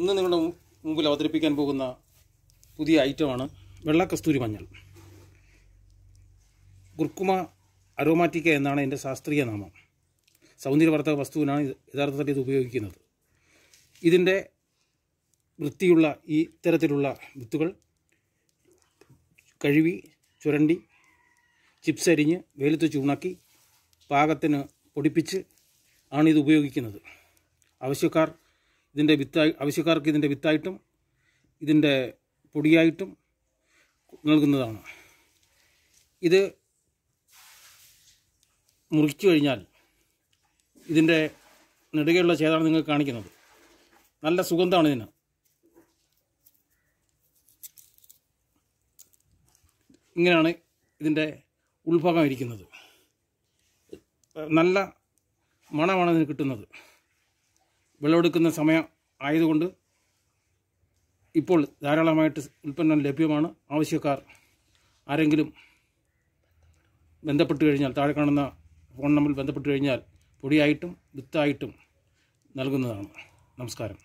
ഇന്ന് നിങ്ങളുടെ മുമ്പിൽ അവതരിപ്പിക്കാൻ പോകുന്ന പുതിയ ഐറ്റമാണ് വെള്ളക്കസ്തൂരി മഞ്ഞൾ കുർക്കുമ അരോമാറ്റിക്ക എന്നാണ് എൻ്റെ ശാസ്ത്രീയ നാമം സൗന്ദര്യവർദ്ധക വസ്തുവിനാണ് യഥാർത്ഥത്തിൽ ഇത് ഉപയോഗിക്കുന്നത് ഇതിൻ്റെ വൃത്തിയുള്ള ഈ തരത്തിലുള്ള വിത്തുകൾ കഴുകി ചുരണ്ടി ചിപ്സ് അരിഞ്ഞ് വെയിലത്ത് ചൂണാക്കി പാകത്തിന് പൊടിപ്പിച്ച് ആണ് ഇത് ഉപയോഗിക്കുന്നത് ആവശ്യക്കാർ ഇതിൻ്റെ വിത്തായി ആവശ്യക്കാർക്ക് ഇതിൻ്റെ വിത്തായിട്ടും ഇതിൻ്റെ പൊടിയായിട്ടും നൽകുന്നതാണ് ഇത് മുറിച്ചു കഴിഞ്ഞാൽ ഇതിൻ്റെ നെടുകയുള്ള ചേതാണ് നിങ്ങൾ കാണിക്കുന്നത് നല്ല സുഗന്ധമാണ് ഇതിന് ഇങ്ങനെയാണ് ഇതിൻ്റെ ഉൾഭാഗം ഇരിക്കുന്നത് നല്ല മണമാണ് ഇതിന് കിട്ടുന്നത് വിളവെടുക്കുന്ന സമയം ആയതുകൊണ്ട് ഇപ്പോൾ ധാരാളമായിട്ട് ഉൽപ്പന്നം ലഭ്യമാണ് ആവശ്യക്കാർ ആരെങ്കിലും ബന്ധപ്പെട്ട് കഴിഞ്ഞാൽ താഴെ കാണുന്ന ഫോൺ നമ്പറിൽ ബന്ധപ്പെട്ട് കഴിഞ്ഞാൽ പൊടിയായിട്ടും വിത്തായിട്ടും നൽകുന്നതാണ് നമസ്കാരം